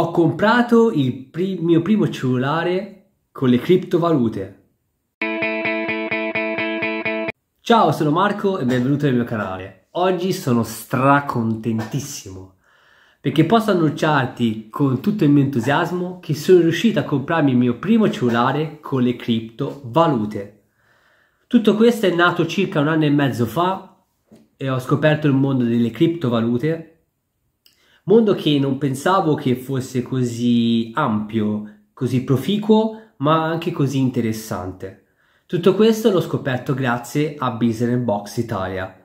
Ho comprato il pri- mio primo cellulare con le criptovalute. Ciao, sono Marco e benvenuto nel mio canale. Oggi sono stracontentissimo perché posso annunciarti con tutto il mio entusiasmo che sono riuscito a comprarmi il mio primo cellulare con le criptovalute. Tutto questo è nato circa un anno e mezzo fa e ho scoperto il mondo delle criptovalute mondo che non pensavo che fosse così ampio, così proficuo, ma anche così interessante. Tutto questo l'ho scoperto grazie a Business Box Italia.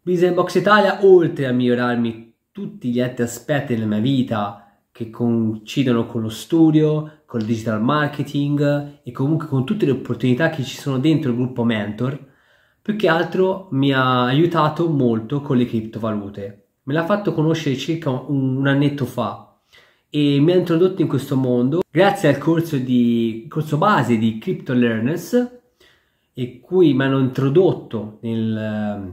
Business Box Italia, oltre a migliorarmi tutti gli altri aspetti della mia vita, che coincidono con lo studio, con il digital marketing e comunque con tutte le opportunità che ci sono dentro il gruppo mentor, più che altro mi ha aiutato molto con le criptovalute Me l'ha fatto conoscere circa un, un annetto fa e mi ha introdotto in questo mondo grazie al corso, di, corso base di Crypto Learners e cui mi hanno introdotto nel,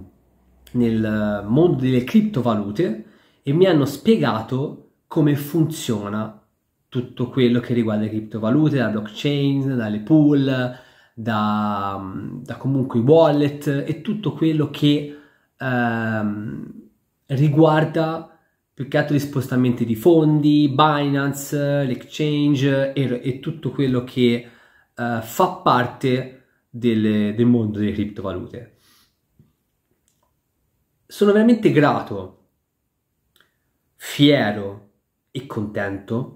nel mondo delle criptovalute e mi hanno spiegato come funziona tutto quello che riguarda le criptovalute, la blockchain, dalle pool, da, da comunque i wallet e tutto quello che ehm, riguarda più che altro gli spostamenti di fondi, Binance, l'exchange e, e tutto quello che uh, fa parte del, del mondo delle criptovalute. Sono veramente grato, fiero e contento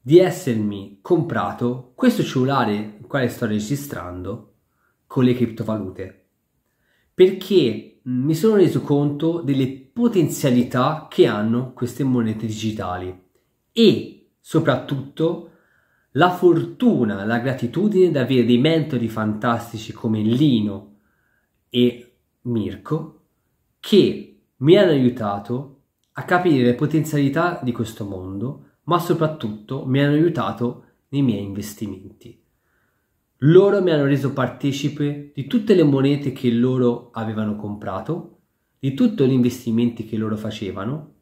di essermi comprato questo cellulare in quale sto registrando con le criptovalute perché mi sono reso conto delle potenzialità che hanno queste monete digitali e soprattutto la fortuna, la gratitudine di avere dei mentori fantastici come Lino e Mirko che mi hanno aiutato a capire le potenzialità di questo mondo, ma soprattutto mi hanno aiutato nei miei investimenti. Loro mi hanno reso partecipe di tutte le monete che loro avevano comprato, di tutti gli investimenti che loro facevano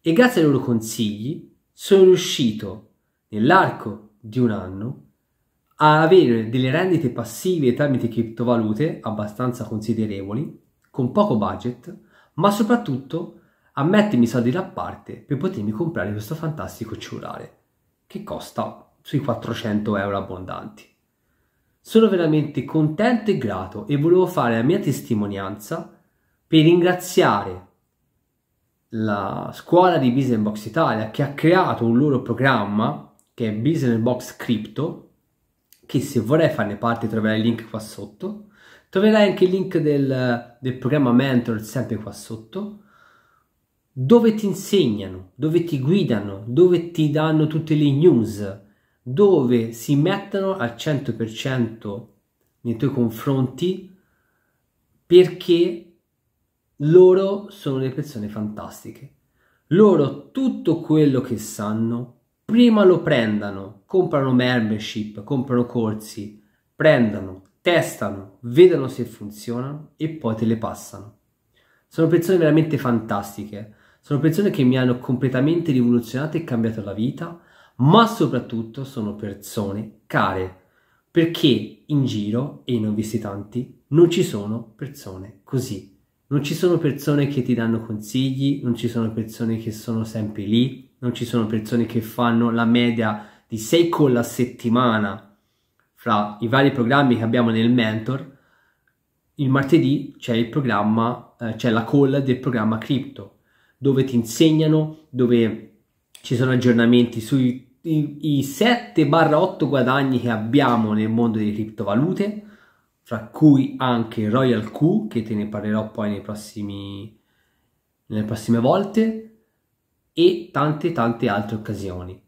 e grazie ai loro consigli sono riuscito nell'arco di un anno a avere delle rendite passive tramite criptovalute abbastanza considerevoli, con poco budget, ma soprattutto a mettermi i soldi da parte per potermi comprare questo fantastico cellulare che costa sui 400 euro abbondanti. Sono veramente contento e grato e volevo fare la mia testimonianza per ringraziare la scuola di Business Box Italia che ha creato un loro programma che è Business Box Crypto che se vorrai farne parte troverai il link qua sotto troverai anche il link del, del programma Mentor sempre qua sotto dove ti insegnano, dove ti guidano, dove ti danno tutte le news dove si mettono al 100% nei tuoi confronti perché loro sono delle persone fantastiche. Loro tutto quello che sanno, prima lo prendano, comprano membership, comprano corsi, prendano, testano, vedono se funzionano e poi te le passano. Sono persone veramente fantastiche, sono persone che mi hanno completamente rivoluzionato e cambiato la vita ma soprattutto sono persone care, perché in giro e non visitanti non ci sono persone così. Non ci sono persone che ti danno consigli, non ci sono persone che sono sempre lì, non ci sono persone che fanno la media di 6 call a settimana fra i vari programmi che abbiamo nel mentor. Il martedì c'è il programma, eh, c'è la call del programma Crypto, dove ti insegnano, dove ci sono aggiornamenti sui i, 7 barra 8 guadagni che abbiamo nel mondo delle criptovalute, fra cui anche Royal Q, che te ne parlerò poi prossimi, nelle prossime volte, e tante tante altre occasioni.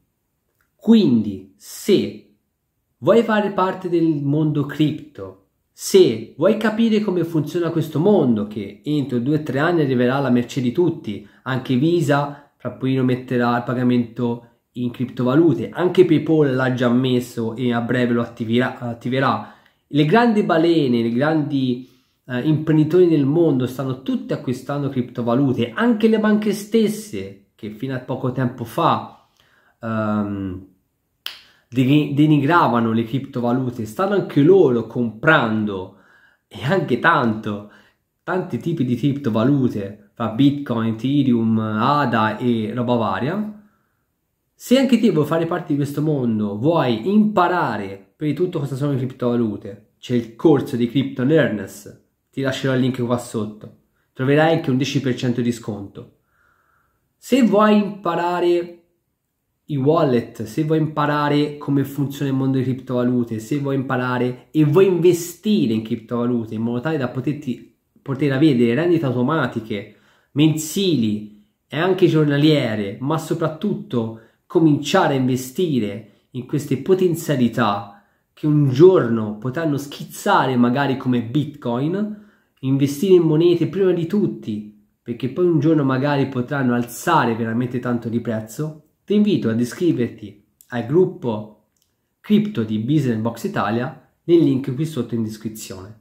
Quindi, se vuoi fare parte del mondo cripto, se vuoi capire come funziona questo mondo, che entro 2-3 anni arriverà alla merce di tutti, anche Visa, tra pochino metterà il pagamento in criptovalute, anche PayPal l'ha già messo e a breve lo attiverà. attiverà. Le grandi balene, i grandi eh, imprenditori del mondo stanno tutti acquistando criptovalute, anche le banche stesse che fino a poco tempo fa ehm, denigravano le criptovalute, stanno anche loro comprando e anche tanto, tanti tipi di criptovalute, fra Bitcoin, Ethereum, ADA e roba varia se anche te vuoi fare parte di questo mondo, vuoi imparare per tutto cosa sono le criptovalute, c'è il corso di Crypto Learners, ti lascerò il link qua sotto, troverai anche un 10% di sconto. Se vuoi imparare i wallet, se vuoi imparare come funziona il mondo delle criptovalute, se vuoi imparare e vuoi investire in criptovalute in modo tale da poterti, poter avere delle rendite automatiche, mensili e anche giornaliere, ma soprattutto cominciare a investire in queste potenzialità che un giorno potranno schizzare magari come Bitcoin, investire in monete prima di tutti, perché poi un giorno magari potranno alzare veramente tanto di prezzo, ti invito ad iscriverti al gruppo cripto di Business Box Italia nel link qui sotto in descrizione.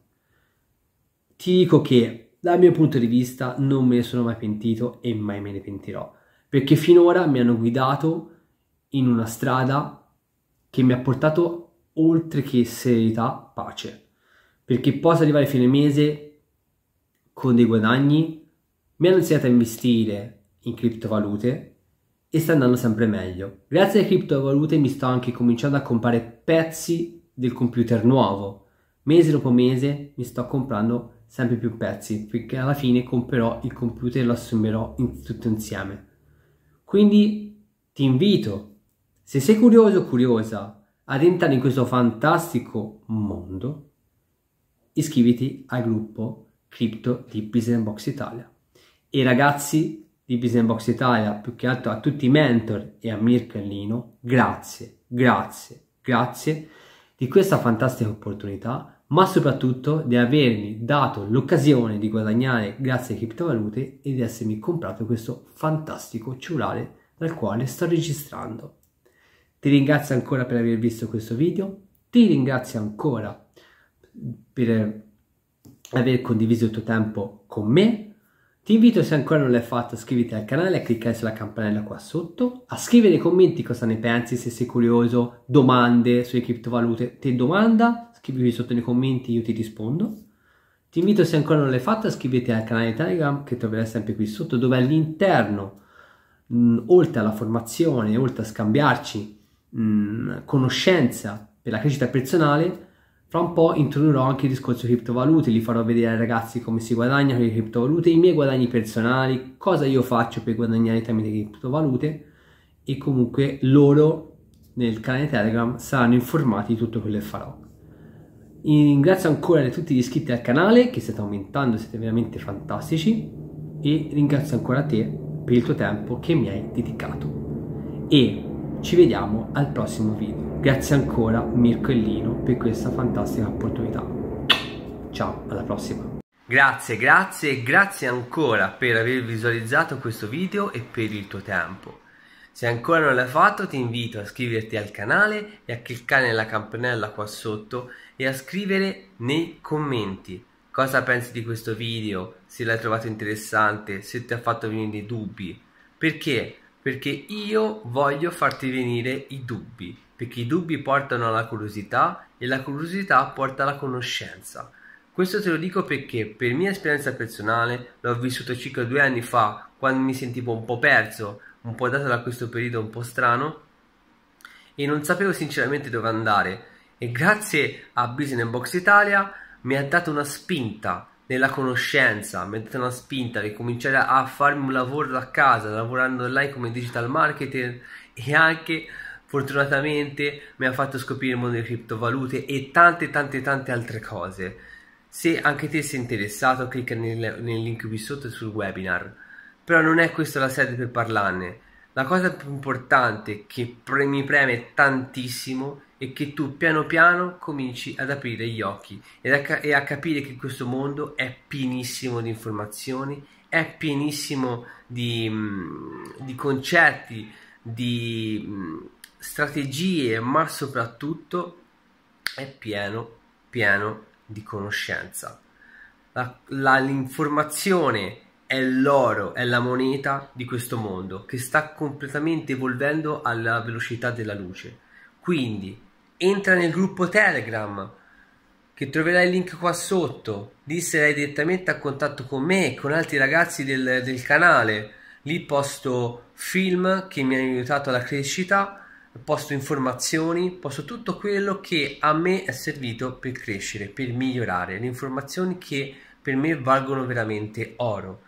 Ti dico che dal mio punto di vista non me ne sono mai pentito e mai me ne pentirò, perché finora mi hanno guidato in una strada che mi ha portato oltre che serenità, pace, perché posso arrivare a fine mese con dei guadagni, mi hanno insegnato a investire in criptovalute e sta andando sempre meglio. Grazie alle criptovalute mi sto anche cominciando a comprare pezzi del computer nuovo. Mese dopo mese mi sto comprando sempre più pezzi, perché alla fine comprerò il computer e lo assumerò in tutto insieme. Quindi ti invito se sei curioso o curiosa ad entrare in questo fantastico mondo, iscriviti al gruppo Crypto di Business Box Italia. E ragazzi di Business Box Italia, più che altro a tutti i mentor e a Mirko e Lino, grazie, grazie, grazie di questa fantastica opportunità, ma soprattutto di avermi dato l'occasione di guadagnare grazie alle criptovalute e di essermi comprato questo fantastico cellulare dal quale sto registrando. Ti ringrazio ancora per aver visto questo video, ti ringrazio ancora per aver condiviso il tuo tempo con me. Ti invito se ancora non l'hai fatto a iscriverti al canale e cliccare sulla campanella qua sotto, a scrivere nei commenti cosa ne pensi, se sei curioso, domande sulle criptovalute, te domanda, scrivimi sotto nei commenti, io ti rispondo. Ti invito se ancora non l'hai fatto a iscriverti al canale Telegram che troverai sempre qui sotto dove all'interno, oltre alla formazione, oltre a scambiarci mh, conoscenza per la crescita personale, fra un po' introdurrò anche il discorso criptovalute, li farò vedere ai ragazzi come si guadagna con le criptovalute, i miei guadagni personali, cosa io faccio per guadagnare tramite criptovalute e comunque loro nel canale Telegram saranno informati di tutto quello che farò. ringrazio ancora tutti gli iscritti al canale che state aumentando, siete veramente fantastici e ringrazio ancora te per il tuo tempo che mi hai dedicato. E ci vediamo al prossimo video. Grazie ancora Mirko e Lino per questa fantastica opportunità. Ciao, alla prossima. Grazie, grazie, grazie ancora per aver visualizzato questo video e per il tuo tempo. Se ancora non l'hai fatto ti invito a iscriverti al canale e a cliccare nella campanella qua sotto e a scrivere nei commenti cosa pensi di questo video, se l'hai trovato interessante, se ti ha fatto venire dei dubbi, perché perché io voglio farti venire i dubbi, perché i dubbi portano alla curiosità e la curiosità porta alla conoscenza. Questo te lo dico perché per mia esperienza personale l'ho vissuto circa due anni fa, quando mi sentivo un po' perso, un po' dato da questo periodo un po' strano e non sapevo sinceramente dove andare e grazie a Business Box Italia mi ha dato una spinta nella conoscenza, dato una spinta per cominciare a farmi un lavoro da casa, lavorando online come digital marketer e anche fortunatamente mi ha fatto scoprire il mondo delle criptovalute e tante tante tante altre cose. Se anche te sei interessato clicca nel, nel link qui sotto sul webinar, però non è questa la sede per parlarne. La cosa più importante che pre mi preme tantissimo e che tu piano piano cominci ad aprire gli occhi e a, e a capire che questo mondo è pienissimo di informazioni, è pienissimo di, mm, di concetti, di mm, strategie, ma soprattutto è pieno, pieno di conoscenza. La, la, l'informazione è l'oro, è la moneta di questo mondo che sta completamente evolvendo alla velocità della luce. Quindi entra nel gruppo Telegram che troverai il link qua sotto. Lì sarai direttamente a contatto con me e con altri ragazzi del, del canale. Lì posto film che mi hanno aiutato alla crescita, posto informazioni, posto tutto quello che a me è servito per crescere, per migliorare. Le informazioni che per me valgono veramente oro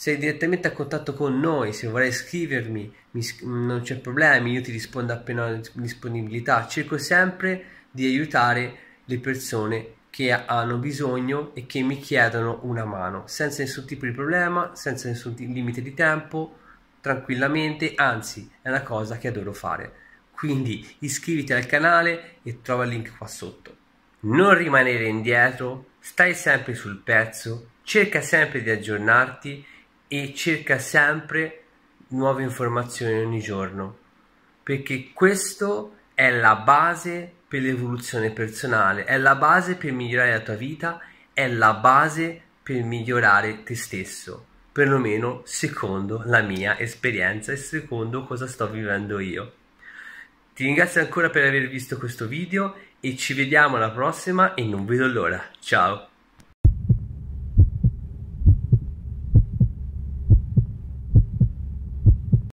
sei direttamente a contatto con noi, se vorrai scrivermi mi, non c'è problema, io ti rispondo appena ho disponibilità, cerco sempre di aiutare le persone che hanno bisogno e che mi chiedono una mano, senza nessun tipo di problema, senza nessun limite di tempo, tranquillamente, anzi è una cosa che adoro fare. Quindi iscriviti al canale e trova il link qua sotto. Non rimanere indietro, stai sempre sul pezzo, cerca sempre di aggiornarti e cerca sempre nuove informazioni ogni giorno, perché questo è la base per l'evoluzione personale, è la base per migliorare la tua vita, è la base per migliorare te stesso, perlomeno secondo la mia esperienza e secondo cosa sto vivendo io. Ti ringrazio ancora per aver visto questo video e ci vediamo alla prossima e non vedo l'ora. Ciao!